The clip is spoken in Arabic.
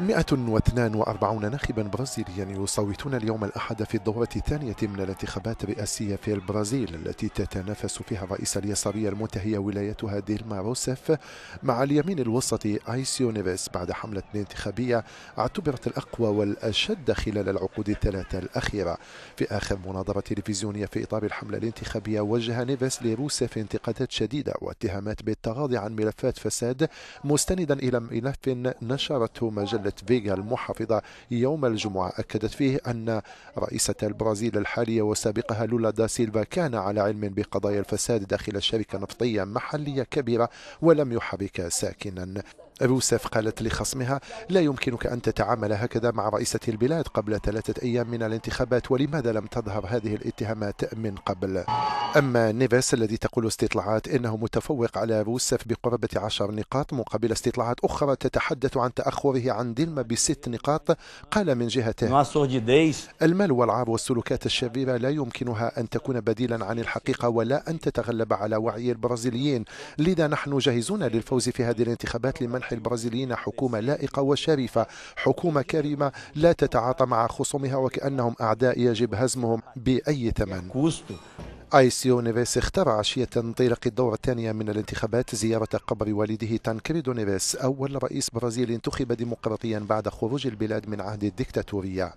142 ناخبا برازيليا يصوتون اليوم الأحد في الدورة الثانية من الانتخابات الرئاسية في البرازيل التي تتنافس فيها الرئيس اليساري المنتهي ولايتها ديلما روسيف مع اليمين الوسطي آيسيو نيفيس بعد حملة انتخابية اعتبرت الأقوى والأشد خلال العقود الثلاثة الأخيرة في آخر مناظرة تلفزيونية في إطار الحملة الانتخابية وجه نيفيس لروسيف انتقادات شديدة واتهامات بالتغاضي عن ملفات فساد مستندا إلى ملف نشرته مجلة فيغا المحافظة يوم الجمعة أكدت فيه أن رئيسة البرازيل الحالية وسابقها لولا دا سيلفا كان على علم بقضايا الفساد داخل شركة نفطية محلية كبيرة ولم يحرك ساكنا روسف قالت لخصمها لا يمكنك أن تتعامل هكذا مع رئيسة البلاد قبل ثلاثة أيام من الانتخابات ولماذا لم تظهر هذه الاتهامات من قبل أما نيفس الذي تقول استطلاعات إنه متفوق على روسف بقربة عشر نقاط مقابل استطلاعات أخرى تتحدث عن تأخره عن دلما بست نقاط قال من جهته المال والعار والسلوكات الشريرة لا يمكنها أن تكون بديلا عن الحقيقة ولا أن تتغلب على وعي البرازيليين لذا نحن جاهزون للفوز في هذه الانتخابات لمنح البرازيليين حكومة لائقة وشريفة حكومة كريمة لا تتعاطى مع خصومها وكأنهم أعداء يجب هزمهم بأي ثمن آيسيو نيفيس اخترع عشية انطلاق الدورة الثانية من الانتخابات زيارة قبر والده تانكريدو نيفيس أول رئيس برازيلي انتخب ديمقراطيا بعد خروج البلاد من عهد الدكتاتورية